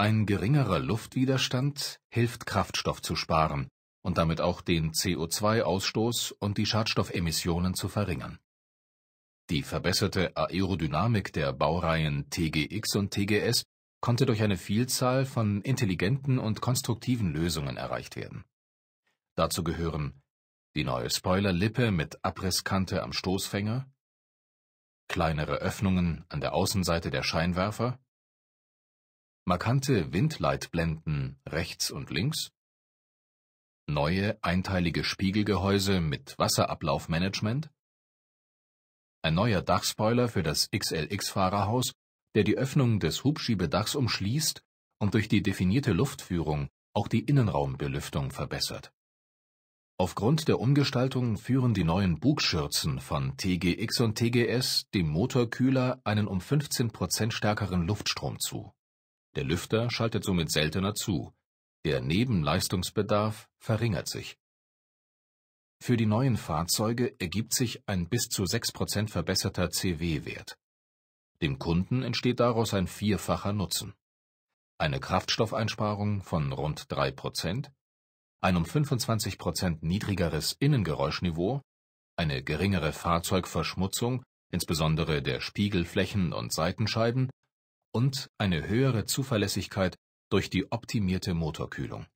Ein geringerer Luftwiderstand hilft Kraftstoff zu sparen und damit auch den CO2-Ausstoß und die Schadstoffemissionen zu verringern. Die verbesserte Aerodynamik der Baureihen TGX und TGS konnte durch eine Vielzahl von intelligenten und konstruktiven Lösungen erreicht werden. Dazu gehören die neue Spoilerlippe mit Abrisskante am Stoßfänger, kleinere Öffnungen an der Außenseite der Scheinwerfer, markante Windleitblenden rechts und links, neue einteilige Spiegelgehäuse mit Wasserablaufmanagement, ein neuer Dachspoiler für das XLX-Fahrerhaus, der die Öffnung des Hubschiebedachs umschließt und durch die definierte Luftführung auch die Innenraumbelüftung verbessert. Aufgrund der Umgestaltung führen die neuen Bugschürzen von TGX und TGS dem Motorkühler einen um 15 stärkeren Luftstrom zu der Lüfter schaltet somit seltener zu. Der Nebenleistungsbedarf verringert sich. Für die neuen Fahrzeuge ergibt sich ein bis zu 6% verbesserter CW-Wert. Dem Kunden entsteht daraus ein vierfacher Nutzen. Eine Kraftstoffeinsparung von rund 3%, ein um 25% niedrigeres Innengeräuschniveau, eine geringere Fahrzeugverschmutzung, insbesondere der Spiegelflächen und Seitenscheiben und eine höhere Zuverlässigkeit durch die optimierte Motorkühlung